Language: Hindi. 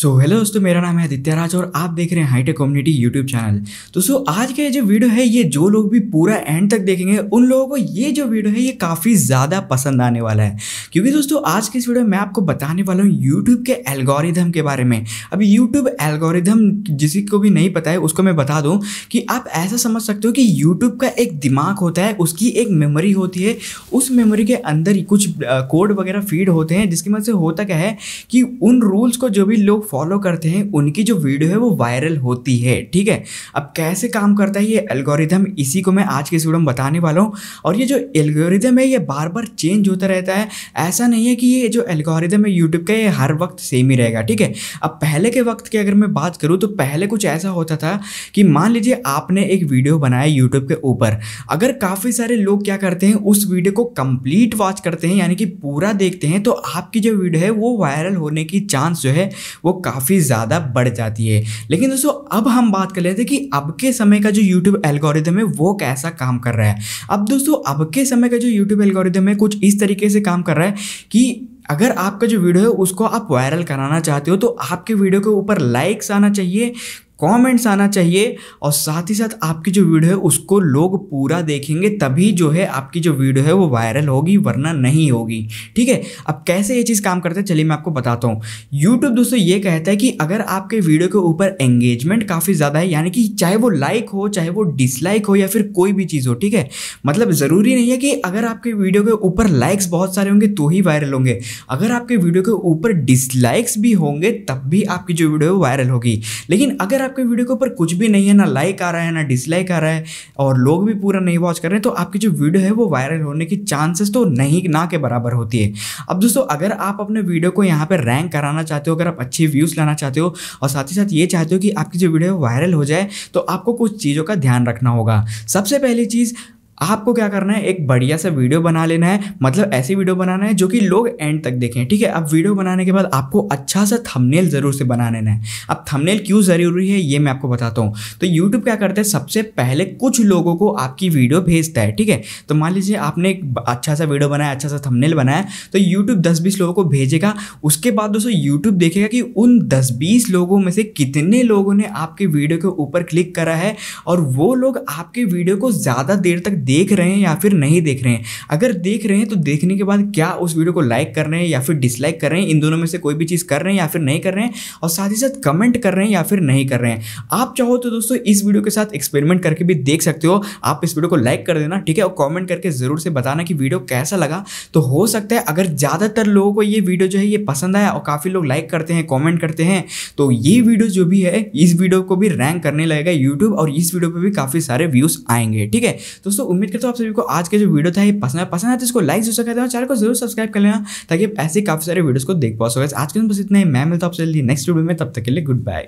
सो so, हेलो दोस्तों मेरा नाम है आदित्य राज और आप देख रहे हैं हाईटेक कम्युनिटी यूट्यूब चैनल दोस्तों आज का ये जो वीडियो है ये जो लोग भी पूरा एंड तक देखेंगे उन लोगों को ये जो वीडियो है ये काफ़ी ज़्यादा पसंद आने वाला है क्योंकि दोस्तों आज के इस वीडियो में मैं आपको बताने वाला हूँ यूट्यूब के एल्गोरिदम के बारे में अभी यूट्यूब एल्गोरिदम जिसी को भी नहीं पता है उसको मैं बता दूँ कि आप ऐसा समझ सकते हो कि यूट्यूब का एक दिमाग होता है उसकी एक मेमोरी होती है उस मेमोरी के अंदर कुछ कोड वगैरह फीड होते हैं जिसकी मदद से होता क्या है कि उन रूल्स को जो भी लोग फॉलो करते हैं उनकी जो वीडियो है वो वायरल होती है ठीक है अब कैसे काम करता है ये एल्गोरिदम इसी को मैं आज के वीडियो में बताने वाला हूँ और ये जो एल्गोरिथम है ये बार बार चेंज होता रहता है ऐसा नहीं है कि ये जो एल्गोरिदम है यूट्यूब का ये हर वक्त सेम ही रहेगा ठीक है अब पहले के वक्त की अगर मैं बात करूँ तो पहले कुछ ऐसा होता था कि मान लीजिए आपने एक वीडियो बनाया यूट्यूब के ऊपर अगर काफ़ी सारे लोग क्या करते हैं उस वीडियो को कंप्लीट वॉच करते हैं यानी कि पूरा देखते हैं तो आपकी जो वीडियो है वो वायरल होने की चांस जो है वो काफ़ी ज़्यादा बढ़ जाती है लेकिन दोस्तों अब हम बात कर लेते हैं कि अब के समय का जो यूट्यूब एल्गोरिदम है वो कैसा काम कर रहा है अब दोस्तों अब के समय का जो यूट्यूब एल्गोरिदम है कुछ इस तरीके से काम कर रहा है कि अगर आपका जो वीडियो है उसको आप वायरल कराना चाहते हो तो आपके वीडियो के ऊपर लाइक्स आना चाहिए कमेंट्स आना चाहिए और साथ ही साथ आपकी जो वीडियो है उसको लोग पूरा देखेंगे तभी जो है आपकी जो वीडियो है वो वायरल होगी वरना नहीं होगी ठीक है अब कैसे ये चीज़ काम करते हैं चलिए मैं आपको बताता हूँ यूट्यूब दोस्तों ये कहता है कि अगर आपके वीडियो के ऊपर एंगेजमेंट काफ़ी ज़्यादा है यानी कि चाहे वो लाइक हो चाहे वो डिसलाइक हो या फिर कोई भी चीज़ हो ठीक है मतलब ज़रूरी नहीं है कि अगर आपके वीडियो के ऊपर लाइक्स बहुत सारे होंगे तो ही वायरल होंगे अगर आपके वीडियो के ऊपर डिसलाइक्स भी होंगे तब भी आपकी जो वीडियो है वायरल होगी लेकिन अगर आपके वीडियो के ऊपर कुछ भी नहीं है ना लाइक आ रहा है ना डिसलाइक आ रहा है और लोग भी पूरा नहीं वॉच कर रहे तो आपकी जो वीडियो है वो वायरल होने की चांसेस तो नहीं ना के बराबर होती है अब दोस्तों अगर आप अपने वीडियो को यहाँ पर रैंक कराना चाहते हो अगर आप अच्छे व्यूज़ लाना चाहते हो और साथ ही साथ ये चाहते हो कि आपकी जो वीडियो वायरल हो जाए तो आपको कुछ चीज़ों का ध्यान रखना होगा सबसे पहली चीज़ आपको क्या करना है एक बढ़िया सा वीडियो बना लेना है मतलब ऐसी वीडियो बनाना है जो कि लोग एंड तक देखें ठीक है अब वीडियो बनाने के बाद आपको अच्छा सा थंबनेल ज़रूर से बना लेना है अब थंबनेल क्यों ज़रूरी है ये मैं आपको बताता हूँ तो यूट्यूब क्या करते हैं सबसे पहले कुछ लोगों को आपकी वीडियो भेजता है ठीक है तो मान लीजिए आपने एक अच्छा सा वीडियो बनाया अच्छा सा थमनेल बनाया तो यूट्यूब दस बीस लोगों को भेजेगा उसके बाद दोस्तों यूट्यूब देखेगा कि उन दस बीस लोगों में से कितने लोगों ने आपके वीडियो के ऊपर क्लिक करा है और वो लोग आपके वीडियो को ज़्यादा देर तक देख रहे हैं या फिर नहीं देख रहे हैं अगर देख रहे हैं तो देखने के बाद क्या उस वीडियो को लाइक कर रहे हैं या फिर डिसलाइक कर रहे हैं इन दोनों में से कोई भी चीज़ कर रहे हैं या फिर नहीं कर रहे हैं और साथ ही साथ कमेंट कर रहे हैं या फिर नहीं कर रहे हैं आप चाहो तो दोस्तों इस वीडियो के साथ एक्सपेरिमेंट करके भी देख सकते हो आप इस वीडियो को लाइक कर देना ठीक है और कॉमेंट करके ज़रूर से बताना कि वीडियो कैसा लगा तो हो सकता है अगर ज़्यादातर लोगों को ये वीडियो जो है ये पसंद आया और काफ़ी लोग लाइक करते हैं कॉमेंट करते हैं तो ये वीडियो जो भी है इस वीडियो को भी रैंक करने लगेगा यूट्यूब और इस वीडियो पर भी काफ़ी सारे व्यूज़ आएंगे ठीक है दोस्तों उम्मीद करता हूँ आप सभी को आज का जो वीडियो था ये पसंद है पसंद है तो इसको लाइक जरूर कर देना चैनल को जरूर सब्सक्राइब कर लेना ताकि ऐसे काफी सारे वीडियोस को देख पा सकते आज के दिन बस इतना ही मैं मिलता हूँ आपसे नेक्स्ट वीडियो में तब तक के लिए गुड बाय